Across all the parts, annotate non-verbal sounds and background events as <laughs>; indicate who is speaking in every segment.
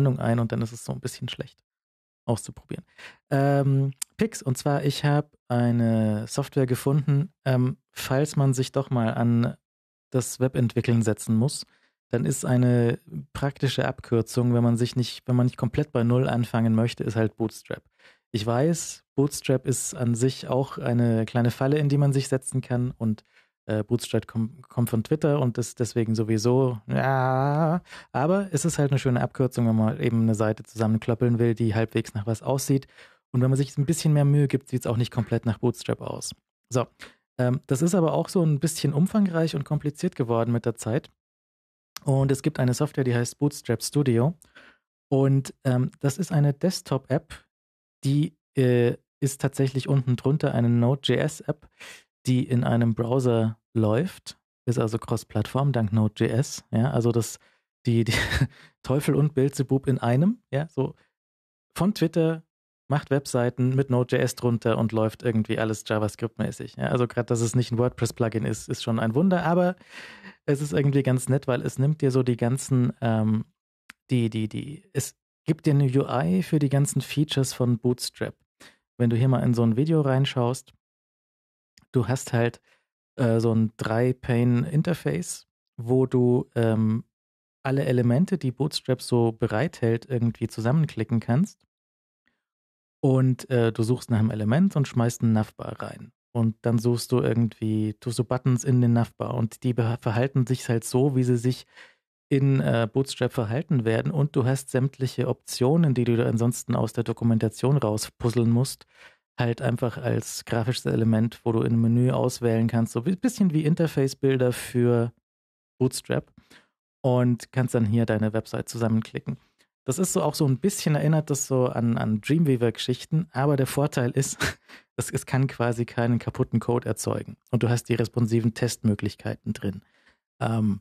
Speaker 1: Sendung ein und dann ist es so ein bisschen schlecht auszuprobieren. Ähm, Pix, und zwar, ich habe eine Software gefunden, ähm, falls man sich doch mal an das Webentwickeln setzen muss, dann ist eine praktische Abkürzung, wenn man sich nicht, wenn man nicht komplett bei Null anfangen möchte, ist halt Bootstrap. Ich weiß, Bootstrap ist an sich auch eine kleine Falle, in die man sich setzen kann und äh, Bootstrap kommt komm von Twitter und ist deswegen sowieso, ja, aber es ist halt eine schöne Abkürzung, wenn man eben eine Seite zusammenklöppeln will, die halbwegs nach was aussieht. Und wenn man sich ein bisschen mehr Mühe gibt, sieht es auch nicht komplett nach Bootstrap aus. So, ähm, das ist aber auch so ein bisschen umfangreich und kompliziert geworden mit der Zeit. Und es gibt eine Software, die heißt Bootstrap Studio. Und ähm, das ist eine Desktop-App, die äh, ist tatsächlich unten drunter eine Node.js-App, die in einem Browser läuft, ist also Cross-Plattform dank Node.js. Ja, also das die, die <laughs> Teufel und Belzebub in einem. Ja, so von Twitter macht Webseiten mit Node.js drunter und läuft irgendwie alles JavaScript-mäßig. Ja, also gerade, dass es nicht ein WordPress-Plugin ist, ist schon ein Wunder, aber es ist irgendwie ganz nett, weil es nimmt dir so die ganzen, ähm, die, die, die, es gibt dir eine UI für die ganzen Features von Bootstrap. Wenn du hier mal in so ein Video reinschaust, du hast halt äh, so ein 3 pane interface wo du ähm, alle Elemente, die Bootstrap so bereithält, irgendwie zusammenklicken kannst. Und äh, du suchst nach einem Element und schmeißt einen Navbar rein. Und dann suchst du irgendwie, tust du Buttons in den Navbar und die verhalten sich halt so, wie sie sich in äh, Bootstrap verhalten werden. Und du hast sämtliche Optionen, die du ansonsten aus der Dokumentation rauspuzzeln musst, halt einfach als grafisches Element, wo du in einem Menü auswählen kannst, so ein bisschen wie Interface-Bilder für Bootstrap und kannst dann hier deine Website zusammenklicken. Das ist so auch so ein bisschen erinnert das so an, an Dreamweaver-Geschichten, aber der Vorteil ist, <laughs> es, es kann quasi keinen kaputten Code erzeugen und du hast die responsiven Testmöglichkeiten drin. Ähm,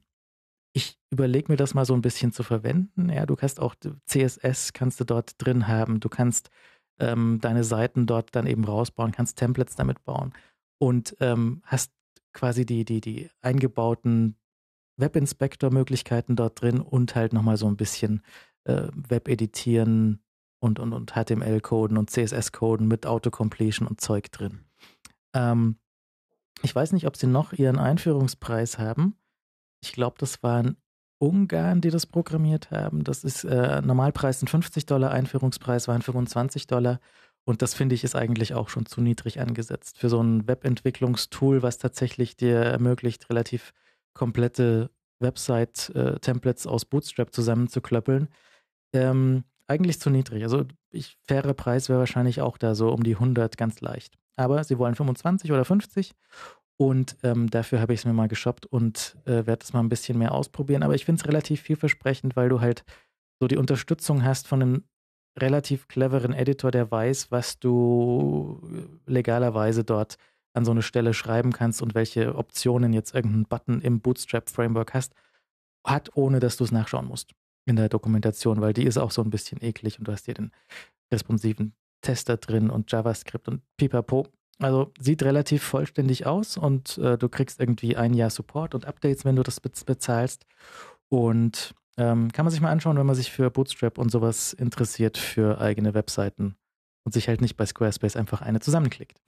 Speaker 1: ich überlege mir das mal so ein bisschen zu verwenden. Ja, du kannst auch CSS kannst du dort drin haben. Du kannst ähm, deine Seiten dort dann eben rausbauen, kannst Templates damit bauen und ähm, hast quasi die, die, die eingebauten Webinspector-Möglichkeiten dort drin und halt nochmal so ein bisschen äh, Web-Editieren und, und, und HTML-Coden und CSS-Coden mit Autocompletion und Zeug drin. Ähm, ich weiß nicht, ob sie noch ihren Einführungspreis haben. Ich glaube, das waren Ungarn, die das programmiert haben. Das ist äh, Normalpreis sind 50 Dollar, Einführungspreis waren 25 Dollar. Und das finde ich ist eigentlich auch schon zu niedrig angesetzt für so ein Webentwicklungstool, was tatsächlich dir ermöglicht, relativ komplette Website-Templates aus Bootstrap zusammenzuklöppeln. Ähm, eigentlich zu niedrig. Also ich, fairer Preis wäre wahrscheinlich auch da so um die 100 ganz leicht. Aber sie wollen 25 oder 50 und ähm, dafür habe ich es mir mal geshoppt und äh, werde es mal ein bisschen mehr ausprobieren. Aber ich finde es relativ vielversprechend, weil du halt so die Unterstützung hast von einem relativ cleveren Editor, der weiß, was du äh, legalerweise dort an so eine Stelle schreiben kannst und welche Optionen jetzt irgendein Button im Bootstrap-Framework hast, hat, ohne dass du es nachschauen musst in der Dokumentation, weil die ist auch so ein bisschen eklig und du hast hier den responsiven Tester drin und JavaScript und pipapo. Also sieht relativ vollständig aus und äh, du kriegst irgendwie ein Jahr Support und Updates, wenn du das bezahlst. Und ähm, kann man sich mal anschauen, wenn man sich für Bootstrap und sowas interessiert, für eigene Webseiten und sich halt nicht bei Squarespace einfach eine zusammenklickt.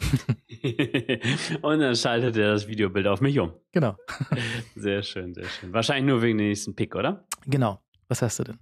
Speaker 1: <laughs> und dann schaltet er das Videobild auf mich um. Genau. <laughs> sehr schön, sehr schön. Wahrscheinlich nur wegen dem nächsten Pick, oder? Genau. Was hast du denn?